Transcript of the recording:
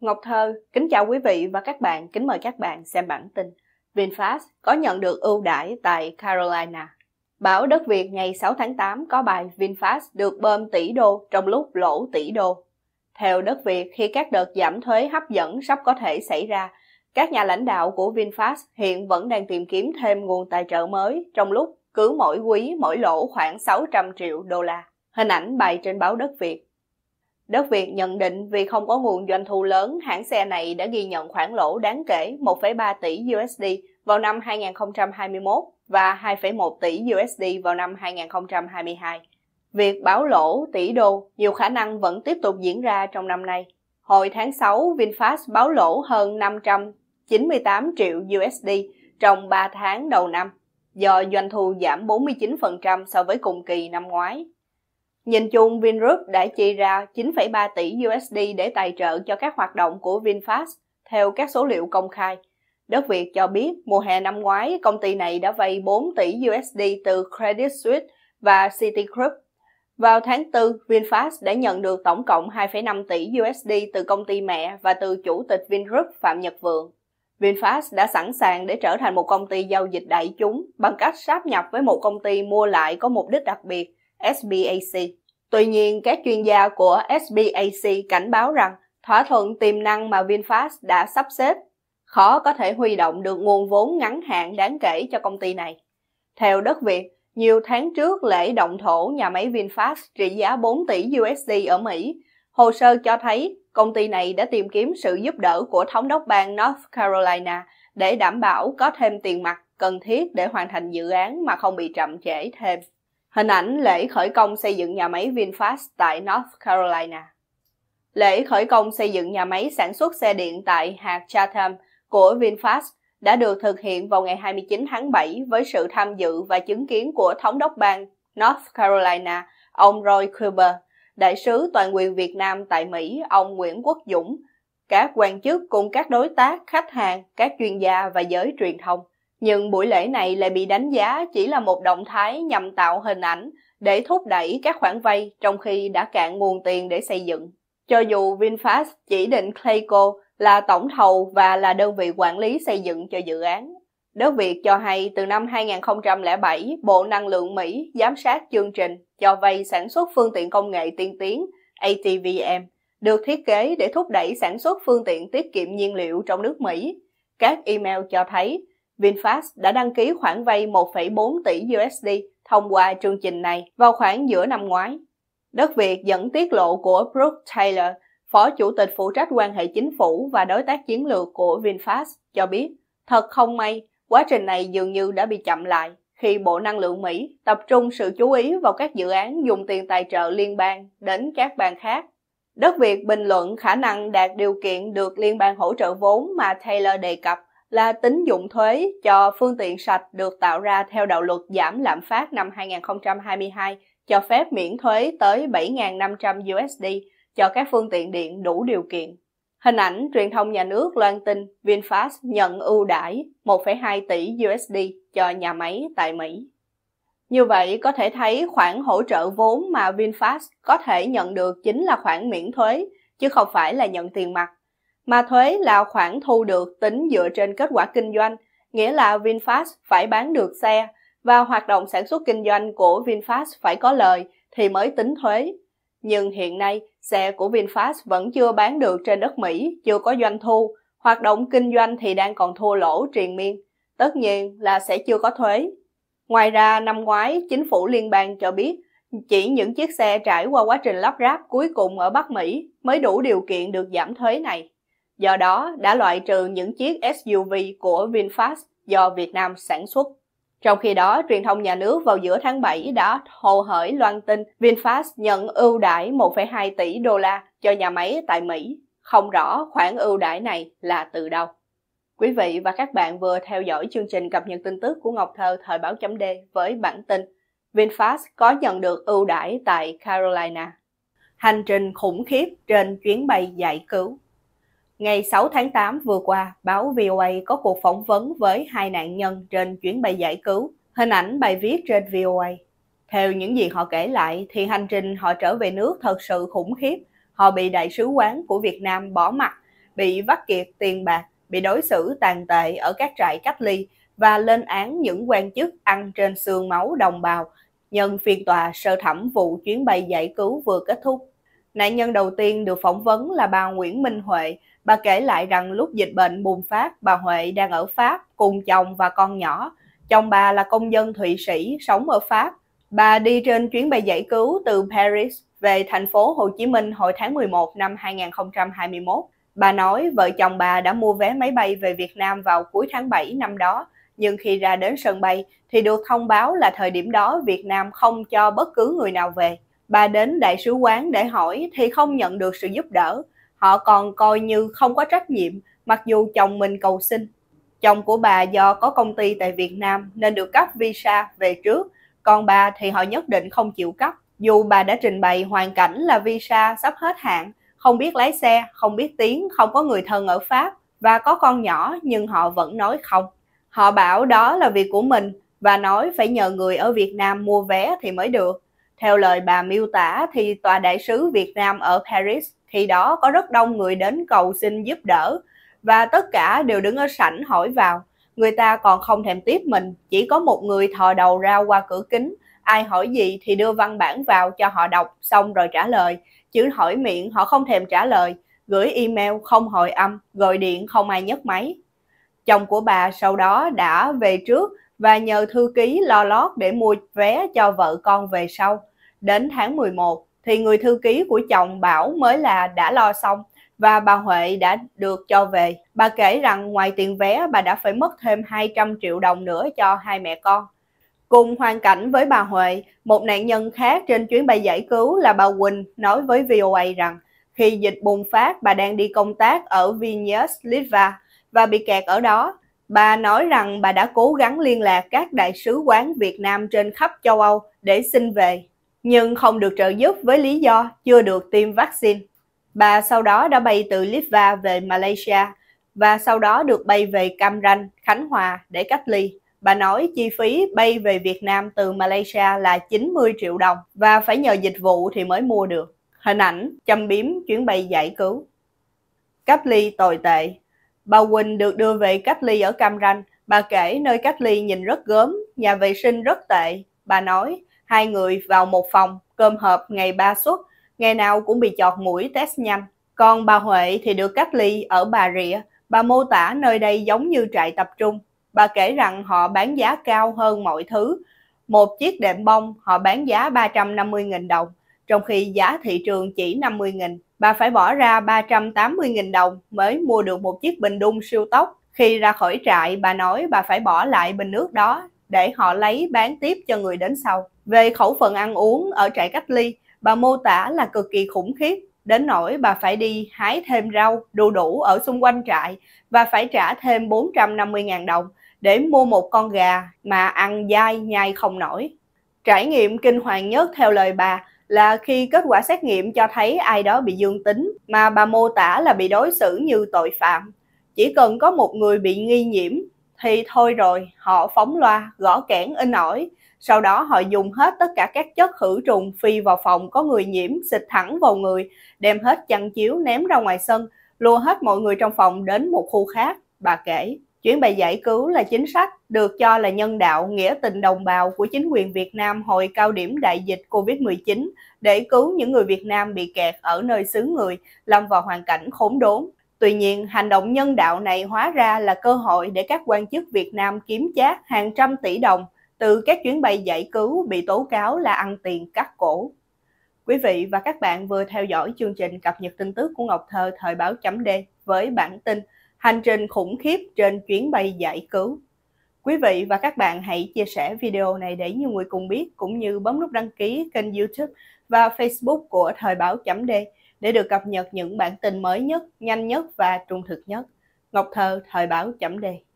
Ngọc Thơ, kính chào quý vị và các bạn, kính mời các bạn xem bản tin. VinFast có nhận được ưu đãi tại Carolina. Báo Đất Việt ngày 6 tháng 8 có bài VinFast được bơm tỷ đô trong lúc lỗ tỷ đô. Theo Đất Việt, khi các đợt giảm thuế hấp dẫn sắp có thể xảy ra, các nhà lãnh đạo của VinFast hiện vẫn đang tìm kiếm thêm nguồn tài trợ mới trong lúc cứ mỗi quý mỗi lỗ khoảng 600 triệu đô la. Hình ảnh bài trên báo Đất Việt Đất Việt nhận định vì không có nguồn doanh thu lớn, hãng xe này đã ghi nhận khoản lỗ đáng kể 1,3 tỷ USD vào năm 2021 và 2,1 tỷ USD vào năm 2022. Việc báo lỗ tỷ đô nhiều khả năng vẫn tiếp tục diễn ra trong năm nay. Hồi tháng 6, VinFast báo lỗ hơn 598 triệu USD trong 3 tháng đầu năm, do doanh thu giảm 49% so với cùng kỳ năm ngoái. Nhìn chung, Vingroup đã chi ra 9,3 tỷ USD để tài trợ cho các hoạt động của VinFast, theo các số liệu công khai. Đất Việt cho biết, mùa hè năm ngoái, công ty này đã vay 4 tỷ USD từ Credit Suisse và Citigroup. Vào tháng 4, VinFast đã nhận được tổng cộng 2,5 tỷ USD từ công ty mẹ và từ chủ tịch Vingroup Phạm Nhật Vượng. VinFast đã sẵn sàng để trở thành một công ty giao dịch đại chúng bằng cách sáp nhập với một công ty mua lại có mục đích đặc biệt SBAC. Tuy nhiên, các chuyên gia của SBAC cảnh báo rằng thỏa thuận tiềm năng mà VinFast đã sắp xếp khó có thể huy động được nguồn vốn ngắn hạn đáng kể cho công ty này. Theo Đất Việt, nhiều tháng trước lễ động thổ nhà máy VinFast trị giá 4 tỷ USD ở Mỹ, hồ sơ cho thấy công ty này đã tìm kiếm sự giúp đỡ của thống đốc bang North Carolina để đảm bảo có thêm tiền mặt cần thiết để hoàn thành dự án mà không bị chậm trễ thêm. Hình ảnh lễ khởi công xây dựng nhà máy VinFast tại North Carolina. Lễ khởi công xây dựng nhà máy sản xuất xe điện tại hạt Chatham của VinFast đã được thực hiện vào ngày 29 tháng 7 với sự tham dự và chứng kiến của Thống đốc bang North Carolina, ông Roy Cooper, đại sứ toàn quyền Việt Nam tại Mỹ, ông Nguyễn Quốc Dũng, các quan chức cùng các đối tác, khách hàng, các chuyên gia và giới truyền thông nhưng buổi lễ này lại bị đánh giá chỉ là một động thái nhằm tạo hình ảnh để thúc đẩy các khoản vay trong khi đã cạn nguồn tiền để xây dựng. Cho dù VinFast chỉ định Clayco là tổng thầu và là đơn vị quản lý xây dựng cho dự án. Đất Việt cho hay từ năm 2007, Bộ Năng lượng Mỹ giám sát chương trình cho vay sản xuất phương tiện công nghệ tiên tiến ATVM, được thiết kế để thúc đẩy sản xuất phương tiện tiết kiệm nhiên liệu trong nước Mỹ. Các email cho thấy VinFast đã đăng ký khoản vay 1,4 tỷ USD thông qua chương trình này vào khoảng giữa năm ngoái. Đất Việt dẫn tiết lộ của Brooke Taylor, Phó Chủ tịch phụ trách quan hệ chính phủ và đối tác chiến lược của VinFast cho biết, thật không may, quá trình này dường như đã bị chậm lại khi Bộ Năng lượng Mỹ tập trung sự chú ý vào các dự án dùng tiền tài trợ liên bang đến các bang khác. Đất Việt bình luận khả năng đạt điều kiện được liên bang hỗ trợ vốn mà Taylor đề cập là tính dụng thuế cho phương tiện sạch được tạo ra theo đạo luật giảm lạm phát năm 2022 cho phép miễn thuế tới 7.500 USD cho các phương tiện điện đủ điều kiện. Hình ảnh truyền thông nhà nước loan tin VinFast nhận ưu đãi 1,2 tỷ USD cho nhà máy tại Mỹ. Như vậy có thể thấy khoản hỗ trợ vốn mà VinFast có thể nhận được chính là khoản miễn thuế chứ không phải là nhận tiền mặt mà thuế là khoản thu được tính dựa trên kết quả kinh doanh, nghĩa là VinFast phải bán được xe và hoạt động sản xuất kinh doanh của VinFast phải có lời thì mới tính thuế. Nhưng hiện nay, xe của VinFast vẫn chưa bán được trên đất Mỹ, chưa có doanh thu, hoạt động kinh doanh thì đang còn thua lỗ triền miên, tất nhiên là sẽ chưa có thuế. Ngoài ra, năm ngoái, chính phủ liên bang cho biết chỉ những chiếc xe trải qua quá trình lắp ráp cuối cùng ở Bắc Mỹ mới đủ điều kiện được giảm thuế này do đó đã loại trừ những chiếc SUV của VinFast do Việt Nam sản xuất. Trong khi đó, truyền thông nhà nước vào giữa tháng 7 đã hồ hởi loan tin VinFast nhận ưu đãi 1,2 tỷ đô la cho nhà máy tại Mỹ. Không rõ khoản ưu đãi này là từ đâu. Quý vị và các bạn vừa theo dõi chương trình cập nhật tin tức của Ngọc Thơ thời báo chấm D với bản tin VinFast có nhận được ưu đãi tại Carolina. Hành trình khủng khiếp trên chuyến bay giải cứu. Ngày 6 tháng 8 vừa qua, báo VOA có cuộc phỏng vấn với hai nạn nhân trên chuyến bay giải cứu, hình ảnh bài viết trên VOA. Theo những gì họ kể lại thì hành trình họ trở về nước thật sự khủng khiếp. Họ bị đại sứ quán của Việt Nam bỏ mặt, bị vắt kiệt tiền bạc, bị đối xử tàn tệ ở các trại cách ly và lên án những quan chức ăn trên xương máu đồng bào nhân phiên tòa sơ thẩm vụ chuyến bay giải cứu vừa kết thúc. Nạn nhân đầu tiên được phỏng vấn là bà Nguyễn Minh Huệ, Bà kể lại rằng lúc dịch bệnh bùng phát, bà Huệ đang ở Pháp cùng chồng và con nhỏ. Chồng bà là công dân Thụy Sĩ sống ở Pháp. Bà đi trên chuyến bay giải cứu từ Paris về thành phố Hồ Chí Minh hồi tháng 11 năm 2021. Bà nói vợ chồng bà đã mua vé máy bay về Việt Nam vào cuối tháng 7 năm đó, nhưng khi ra đến sân bay thì được thông báo là thời điểm đó Việt Nam không cho bất cứ người nào về. Bà đến đại sứ quán để hỏi thì không nhận được sự giúp đỡ họ còn coi như không có trách nhiệm mặc dù chồng mình cầu xin. Chồng của bà do có công ty tại Việt Nam nên được cấp visa về trước, còn bà thì họ nhất định không chịu cấp. Dù bà đã trình bày hoàn cảnh là visa sắp hết hạn, không biết lái xe, không biết tiếng, không có người thân ở Pháp và có con nhỏ nhưng họ vẫn nói không. Họ bảo đó là việc của mình và nói phải nhờ người ở Việt Nam mua vé thì mới được. Theo lời bà miêu tả thì tòa đại sứ Việt Nam ở Paris thì đó có rất đông người đến cầu xin giúp đỡ và tất cả đều đứng ở sảnh hỏi vào. Người ta còn không thèm tiếp mình, chỉ có một người thò đầu ra qua cửa kính, ai hỏi gì thì đưa văn bản vào cho họ đọc xong rồi trả lời, chứ hỏi miệng họ không thèm trả lời, gửi email không hồi âm, gọi điện không ai nhấc máy. Chồng của bà sau đó đã về trước và nhờ thư ký lo lót để mua vé cho vợ con về sau. Đến tháng 11 thì người thư ký của chồng bảo mới là đã lo xong và bà Huệ đã được cho về. Bà kể rằng ngoài tiền vé bà đã phải mất thêm 200 triệu đồng nữa cho hai mẹ con. Cùng hoàn cảnh với bà Huệ, một nạn nhân khác trên chuyến bay giải cứu là bà Quỳnh nói với VOA rằng khi dịch bùng phát bà đang đi công tác ở Vilnius, Litva và bị kẹt ở đó. Bà nói rằng bà đã cố gắng liên lạc các đại sứ quán Việt Nam trên khắp châu Âu để xin về nhưng không được trợ giúp với lý do chưa được tiêm vaccine. Bà sau đó đã bay từ Litva về Malaysia và sau đó được bay về Cam Ranh, Khánh Hòa để cách ly. Bà nói chi phí bay về Việt Nam từ Malaysia là 90 triệu đồng và phải nhờ dịch vụ thì mới mua được. Hình ảnh châm biếm chuyến bay giải cứu. Cách ly tồi tệ. Bà Quỳnh được đưa về cách ly ở Cam Ranh. Bà kể nơi cách ly nhìn rất gớm, nhà vệ sinh rất tệ. Bà nói Hai người vào một phòng, cơm hộp ngày ba suất, ngày nào cũng bị chọt mũi test nhanh. Còn bà Huệ thì được cách ly ở Bà Rịa. Bà mô tả nơi đây giống như trại tập trung. Bà kể rằng họ bán giá cao hơn mọi thứ. Một chiếc đệm bông họ bán giá 350.000 đồng, trong khi giá thị trường chỉ 50.000. Bà phải bỏ ra 380.000 đồng mới mua được một chiếc bình đun siêu tốc. Khi ra khỏi trại, bà nói bà phải bỏ lại bình nước đó để họ lấy bán tiếp cho người đến sau. Về khẩu phần ăn uống ở trại cách ly, bà mô tả là cực kỳ khủng khiếp, đến nỗi bà phải đi hái thêm rau, đu đủ ở xung quanh trại và phải trả thêm 450.000 đồng để mua một con gà mà ăn dai nhai không nổi. Trải nghiệm kinh hoàng nhất theo lời bà là khi kết quả xét nghiệm cho thấy ai đó bị dương tính mà bà mô tả là bị đối xử như tội phạm. Chỉ cần có một người bị nghi nhiễm thì thôi rồi, họ phóng loa, gõ kẽn in ỏi sau đó họ dùng hết tất cả các chất khử trùng phi vào phòng có người nhiễm xịt thẳng vào người, đem hết chăn chiếu ném ra ngoài sân, lùa hết mọi người trong phòng đến một khu khác, bà kể. Chuyến bay giải cứu là chính sách được cho là nhân đạo nghĩa tình đồng bào của chính quyền Việt Nam hồi cao điểm đại dịch Covid-19 để cứu những người Việt Nam bị kẹt ở nơi xứ người, lâm vào hoàn cảnh khốn đốn. Tuy nhiên, hành động nhân đạo này hóa ra là cơ hội để các quan chức Việt Nam kiếm chác hàng trăm tỷ đồng – từ các chuyến bay giải cứu bị tố cáo là ăn tiền cắt cổ. Quý vị và các bạn vừa theo dõi chương trình cập nhật tin tức của Ngọc Thơ thời báo chấm D với bản tin Hành trình khủng khiếp trên chuyến bay giải cứu. Quý vị và các bạn hãy chia sẻ video này để nhiều người cùng biết cũng như bấm nút đăng ký kênh YouTube và Facebook của thời báo chấm D để được cập nhật những bản tin mới nhất, nhanh nhất và trung thực nhất. Ngọc Thơ thời báo chấm Đề